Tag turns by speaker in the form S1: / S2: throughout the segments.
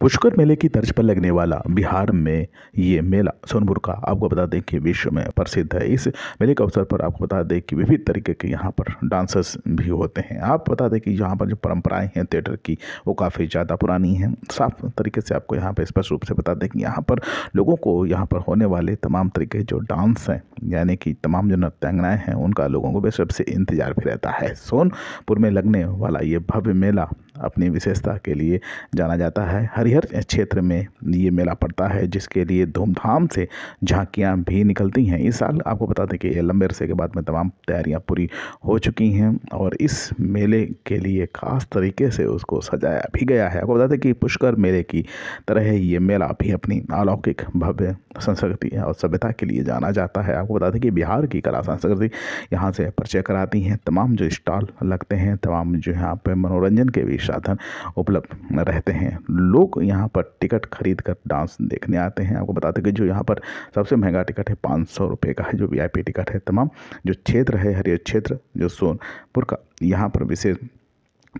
S1: पुष्कर मेले की तर्ज पर लगने वाला बिहार में ये मेला सोनपुर का आपको बता दें कि विश्व में प्रसिद्ध है इस मेले के अवसर पर आपको बता दें कि विभिन्न तरीके के यहाँ पर डांसर्स भी होते हैं आप बता दें कि यहाँ पर जो परंपराएं हैं थिएटर की वो काफ़ी ज़्यादा पुरानी हैं साफ तरीके से आपको यहाँ पर स्पष्ट रूप से बता दें कि यहाँ पर लोगों को यहाँ पर होने वाले तमाम तरीके जो डांस हैं यानी कि तमाम जो नृत्यांगनाएँ हैं उनका लोगों को बेसब से इंतजार भी रहता है सोनपुर में लगने वाला ये भव्य मेला अपनी विशेषता के लिए जाना जाता है हरिहर क्षेत्र में ये मेला पड़ता है जिसके लिए धूमधाम से झांकियाँ भी निकलती हैं इस साल आपको बता दें कि लंबे अरसे के बाद में तमाम तैयारियाँ पूरी हो चुकी हैं और इस मेले के लिए ख़ास तरीके से उसको सजाया भी गया है आपको बता दें कि पुष्कर मेले की तरह ये मेला भी अपनी अलौकिक भव्य संस्कृति और सभ्यता के लिए जाना जाता है आपको बता दें कि बिहार की कला संस्कृति यहाँ से परिचय कराती हैं तमाम जो स्टॉल लगते हैं तमाम जो यहाँ पर मनोरंजन के भी साधन उपलब्ध रहते हैं लोग यहाँ पर टिकट खरीद कर डांस देखने आते हैं आपको बताते कि जो यहाँ पर सबसे महंगा टिकट है पाँच सौ रुपये का है जो वी टिकट है तमाम जो क्षेत्र है हरियर क्षेत्र जो सोनपुर का यहाँ पर विशेष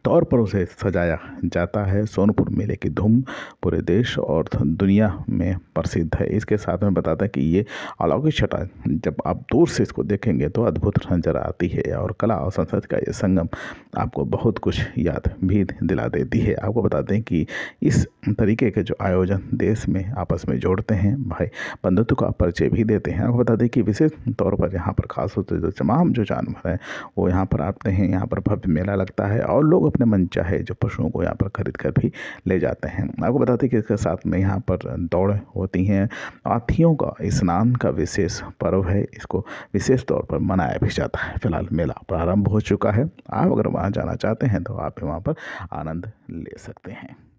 S1: तौर पर उसे सजाया जाता है सोनपुर मेले की धूम पूरे देश और दुनिया में प्रसिद्ध है इसके साथ में बताता है कि ये अलौकिक छटा जब आप दूर से इसको देखेंगे तो अद्भुत नजर आती है और कला और संस्कृति का ये संगम आपको बहुत कुछ याद भी दिला देती है आपको बता दें कि इस तरीके के जो आयोजन देश में आपस में जोड़ते हैं भाई बंधुत्व का परिचय भी देते हैं आपको बता दें कि विशेष तौर पर यहाँ पर खास होते जो तमाम जो जानवर हैं वो यहाँ पर आते हैं यहाँ पर भव्य मेला लगता है और लोग लोग अपने मन चाहे जो पशुओं को यहाँ पर खरीद कर भी ले जाते हैं आपको बताते हैं कि इसके साथ में यहाँ पर दौड़ होती हैं हाथियों का स्नान का विशेष पर्व है इसको विशेष तौर पर मनाया भी जाता है फिलहाल मेला प्रारंभ हो चुका है आप अगर वहाँ जाना चाहते हैं तो आप वहाँ पर आनंद ले सकते हैं